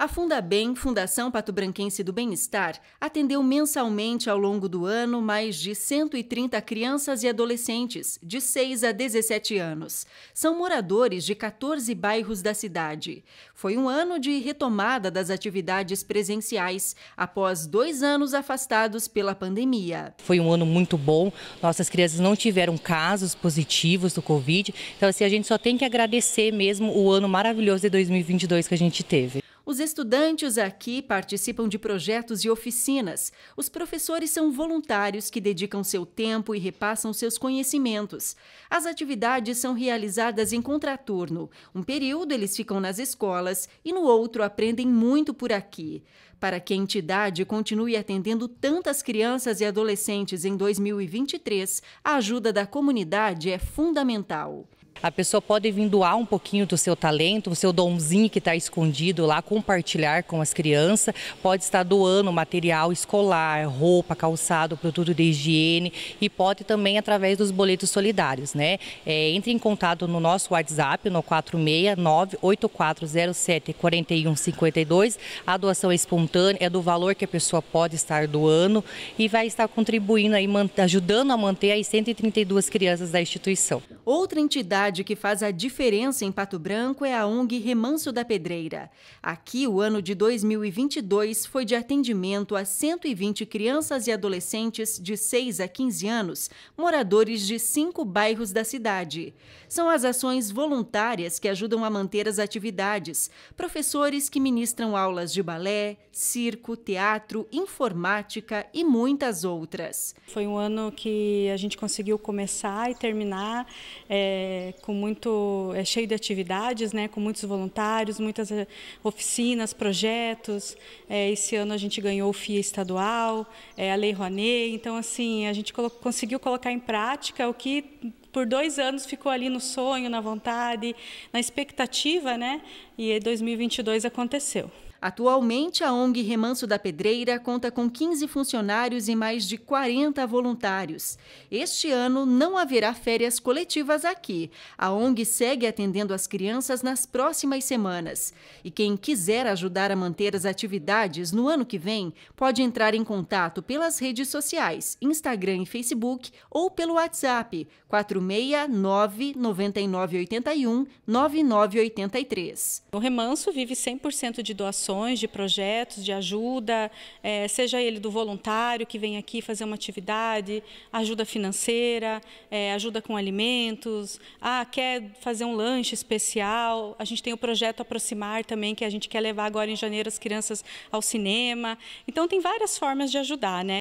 A Fundabem, Fundação Pato Branquense do Bem-Estar, atendeu mensalmente ao longo do ano mais de 130 crianças e adolescentes de 6 a 17 anos. São moradores de 14 bairros da cidade. Foi um ano de retomada das atividades presenciais, após dois anos afastados pela pandemia. Foi um ano muito bom, nossas crianças não tiveram casos positivos do Covid, então assim, a gente só tem que agradecer mesmo o ano maravilhoso de 2022 que a gente teve. Os estudantes aqui participam de projetos e oficinas. Os professores são voluntários que dedicam seu tempo e repassam seus conhecimentos. As atividades são realizadas em contraturno. Um período eles ficam nas escolas e no outro aprendem muito por aqui. Para que a entidade continue atendendo tantas crianças e adolescentes em 2023, a ajuda da comunidade é fundamental. A pessoa pode vir doar um pouquinho do seu talento, o seu donzinho que está escondido lá, compartilhar com as crianças. Pode estar doando material escolar, roupa, calçado, produto de higiene e pode também através dos boletos solidários, né? É, entre em contato no nosso WhatsApp, no 469-8407-4152. A doação é espontânea, é do valor que a pessoa pode estar doando e vai estar contribuindo aí, ajudando a manter as 132 crianças da instituição. Outra entidade que faz a diferença em Pato Branco é a ONG Remanso da Pedreira. Aqui, o ano de 2022 foi de atendimento a 120 crianças e adolescentes de 6 a 15 anos, moradores de cinco bairros da cidade. São as ações voluntárias que ajudam a manter as atividades, professores que ministram aulas de balé, circo, teatro, informática e muitas outras. Foi um ano que a gente conseguiu começar e terminar é, com muito é, cheio de atividades, né, com muitos voluntários, muitas é, oficinas, projetos. É, esse ano a gente ganhou o FIA estadual, é, a Lei Rouanet. Então, assim, a gente colo conseguiu colocar em prática o que por dois anos ficou ali no sonho, na vontade, na expectativa, né? E 2022 aconteceu. Atualmente, a ONG Remanso da Pedreira conta com 15 funcionários e mais de 40 voluntários. Este ano não haverá férias coletivas aqui. A ONG segue atendendo as crianças nas próximas semanas. E quem quiser ajudar a manter as atividades no ano que vem, pode entrar em contato pelas redes sociais, Instagram e Facebook, ou pelo WhatsApp 469 9981 9983. O Remanso vive 100% de doações ações, de projetos, de ajuda, é, seja ele do voluntário que vem aqui fazer uma atividade, ajuda financeira, é, ajuda com alimentos, ah, quer fazer um lanche especial. A gente tem o projeto Aproximar também, que a gente quer levar agora em janeiro as crianças ao cinema. Então, tem várias formas de ajudar, né?